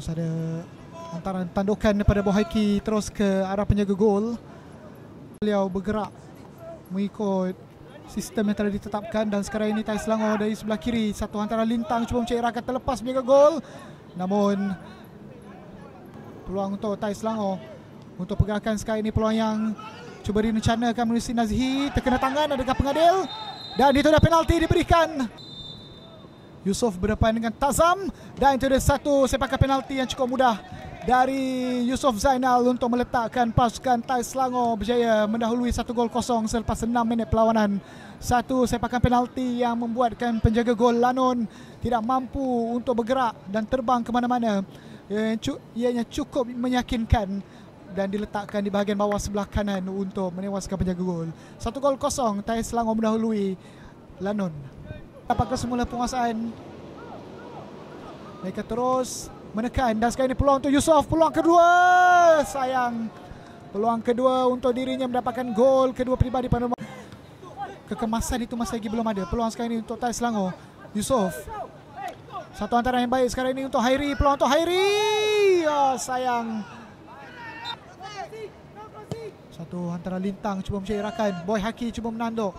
Terus ada antara tandukan daripada Bohaki terus ke arah penjaga gol. Beliau bergerak mengikut sistem yang telah ditetapkan dan sekarang ini Tai Selangor dari sebelah kiri satu antara lintang cuba mencari akan terlepas penjaga gol. Namun peluang untuk Tai Selangor untuk pergerakan sekarang ini peluang yang cuba direncanakan melalui Nazhi terkena tangan adakah pengadil dan itu dah penalti diberikan Yusof berdepan dengan Tazam dan itu dia satu sepakan penalti yang cukup mudah dari Yusof Zainal untuk meletakkan pasukan Thai Selangor berjaya mendahului satu gol kosong selepas 6 minit perlawanan. Satu sepakan penalti yang membuatkan penjaga gol Lanon tidak mampu untuk bergerak dan terbang ke mana-mana. Ianya cukup meyakinkan dan diletakkan di bahagian bawah sebelah kanan untuk menewaskan penjaga gol. Satu gol kosong, Thai Selangor mendahului Lanon dapatkan semula penguasaan mereka terus menekan dan sekarang ini peluang untuk Yusof peluang kedua sayang peluang kedua untuk dirinya mendapatkan gol kedua peribadi pada kekemasan itu masih lagi belum ada peluang sekarang ini untuk Tai Selangor Yusof satu antara yang baik sekarang ini untuk Hairi peluang untuk Hairi oh, sayang satu antara lintang cuba mencari rakan Boy Haki cuba menanduk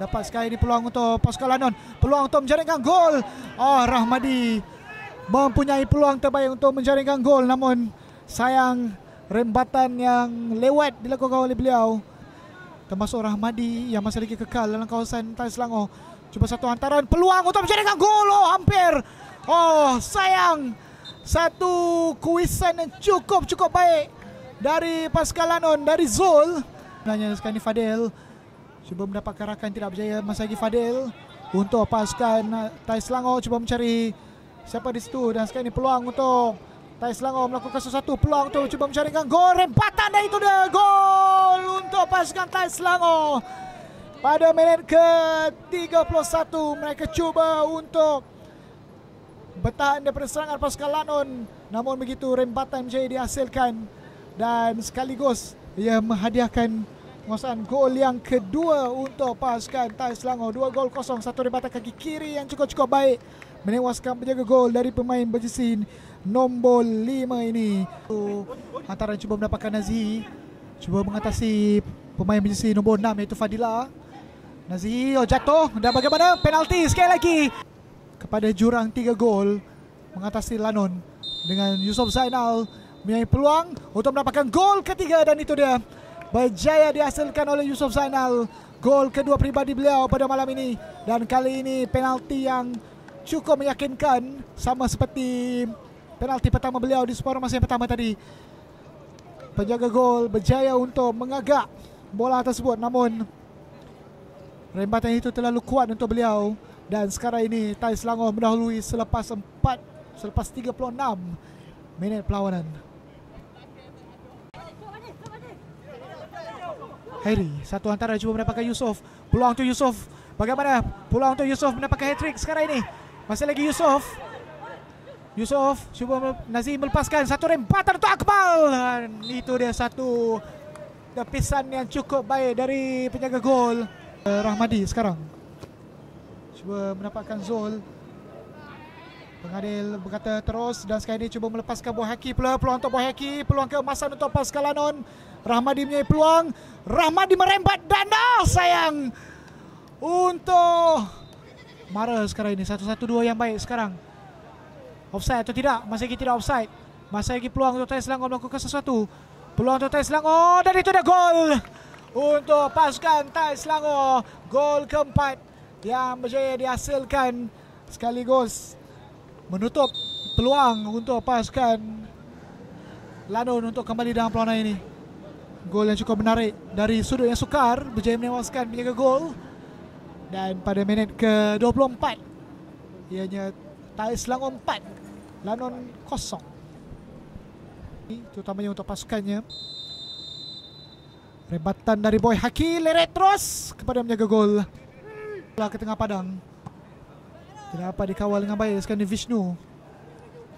Dapat sekali ini peluang untuk Pascal Lanon. Peluang untuk menjaringkan gol. Oh, Rahmadi mempunyai peluang terbaik untuk menjaringkan gol. Namun sayang rembatan yang lewat dilakukan oleh beliau. Termasuk Rahmadi yang masih lagi kekal dalam kawasan Tan Selangor. Cuba satu hantaran peluang untuk menjaringkan gol. Oh, hampir. Oh, sayang. Satu kuisan yang cukup-cukup baik dari Pascal Lanon, dari Zul. Sebenarnya sekarang ini Fadil Cuba mendapatkan rakan tidak berjaya Masa lagi Fadil Untuk pasukan eh, Tai Selangor Cuba mencari Siapa di situ Dan sekarang ini peluang untuk Tai Selangor melakukan sesuatu Peluang untuk cuba mencari Gol rempatan dan itu dia Gol untuk pasukan Tai Selangor Pada minit ke 31 Mereka cuba untuk Bertahan daripada serangan pasukan Lanon Namun begitu rempatan menjadi dihasilkan Dan sekaligus Ia menghadiahkan penguasaan gol yang kedua untuk pasukan Thai Selangor. Dua gol kosong, satu di kaki kiri yang cukup-cukup baik. Menewaskan penjaga gol dari pemain berjesin nombor lima ini. Antara cuba mendapatkan Nazi. Cuba mengatasi pemain berjesin nombor enam iaitu Fadila. Nazi oh jatuh dan bagaimana penalti sekali lagi. Kepada jurang tiga gol mengatasi Lanon dengan Yusof Zainal. Menyai peluang untuk mendapatkan gol ketiga dan itu dia berjaya dihasilkan oleh Yusof Zainal. Gol kedua pribadi beliau pada malam ini. Dan kali ini penalti yang cukup meyakinkan sama seperti penalti pertama beliau di separuh masa yang pertama tadi. Penjaga gol berjaya untuk mengagak bola tersebut namun rembatan itu terlalu kuat untuk beliau dan sekarang ini Thai Selangor mendahului selepas 4 selepas 36 minit perlawanan. Harry satu antara cuba mendapatkan Yusof peluang untuk Yusof bagaimana peluang untuk Yusof mendapatkan hat-trick sekarang ini masih lagi Yusof Yusof cuba Nazim melepaskan satu rempatan untuk Akmal Dan itu dia satu tepisan yang cukup baik dari penjaga gol eh, Rahmadi sekarang cuba mendapatkan Zul Pengadil berkata terus dan sekarang ini cuba melepaskan buah haki pula. Peluang untuk buah haki. Peluang keemasan untuk pas Kalanon. Rahmadi punya peluang. Rahmadi merembat dan dah sayang. Untuk marah sekarang ini. Satu-satu dua yang baik sekarang. Offside atau tidak? Masih lagi tidak offside. Masih lagi peluang untuk Tai Selangor melakukan sesuatu. Peluang untuk Tai Selangor. Oh, dan itu dah gol. Untuk pasukan Tai Selangor. Gol keempat yang berjaya dihasilkan sekaligus menutup peluang untuk pasukan Lanon untuk kembali dalam peluang ini. Gol yang cukup menarik dari sudut yang sukar berjaya menewaskan penjaga gol dan pada minit ke-24 ianya tarik selangor 4 Lanon kosong terutamanya untuk pasukannya rebatan dari Boy Haki leret terus kepada menjaga gol ke tengah padang tidak dapat dikawal dengan baik sekarang Vishnu.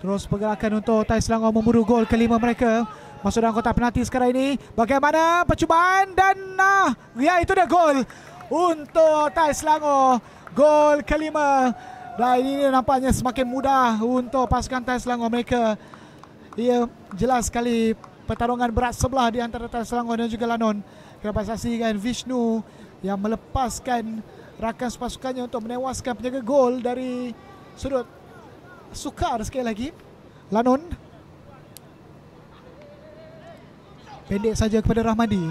Terus pergerakan untuk Thai Selangor memburu gol kelima mereka. Masuk dalam kotak penalti sekarang ini. Bagaimana percubaan dan nah ya itu dia gol untuk Thai Selangor. Gol kelima. Dan ini nampaknya semakin mudah untuk pasukan Thai Selangor mereka. Ia jelas sekali pertarungan berat sebelah di antara Thai Selangor dan juga Lanon. Kita saksikan Vishnu yang melepaskan rakan pasukannya untuk menewaskan penjaga gol dari sudut sukar sekali lagi. Lanon Pendek saja kepada Rahmadi.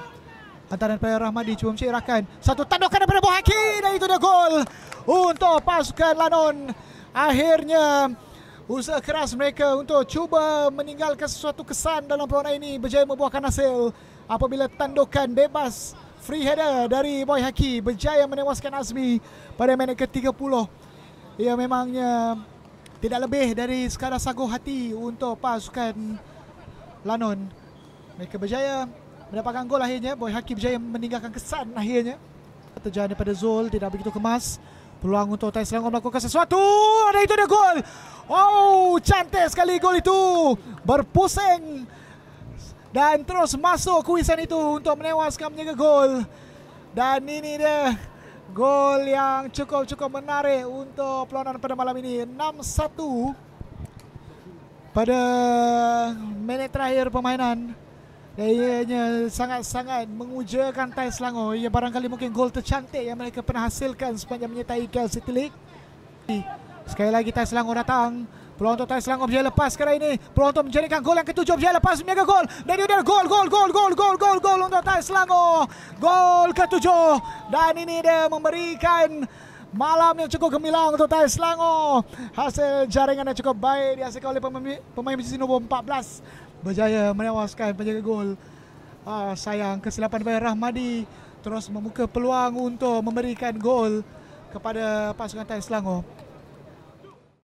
Antara daripada Rahmadi cuba mencari rakan. Satu tandukan daripada Bohaki dan itu dia gol untuk pasukan Lanon. Akhirnya usaha keras mereka untuk cuba meninggalkan sesuatu kesan dalam perlawanan ini berjaya membuahkan hasil apabila tandukan bebas free header dari Boy Haki berjaya menewaskan Azmi pada minit ke-30. Ia ya, memangnya tidak lebih dari sekadar sagu hati untuk pasukan Lanon. Mereka berjaya mendapatkan gol akhirnya. Boy Haki berjaya meninggalkan kesan akhirnya. Terjalan daripada Zul tidak begitu kemas. Peluang untuk Tai Selangor melakukan sesuatu. Ada itu dia gol. Oh, cantik sekali gol itu. Berpusing dan terus masuk kuisan itu untuk menewaskan penjaga gol. Dan ini dia gol yang cukup-cukup menarik untuk perlawanan pada malam ini. 6-1 pada minit terakhir permainan. Ianya sangat-sangat mengujakan Thai Selangor. Ia barangkali mungkin gol tercantik yang mereka pernah hasilkan sepanjang menyertai Kel City Sekali lagi Thai Selangor datang. Peluang untuk Tai Selangor berjaya lepas kali ini. Peluang untuk menjadikan gol yang ketujuh berjaya lepas. Mega gol. Daniel Dier. Gol, gol, gol, gol, gol, gol, gol untuk Tai Selangor. Gol ketujuh. Dan ini dia memberikan malam yang cukup gemilang untuk Tai Selangor. Hasil jaringan yang cukup baik dihasilkan oleh pemain pemain nombor 14. Berjaya menewaskan penjaga gol. Ah, sayang kesilapan daripada Rahmadi terus membuka peluang untuk memberikan gol kepada pasukan Tai Selangor.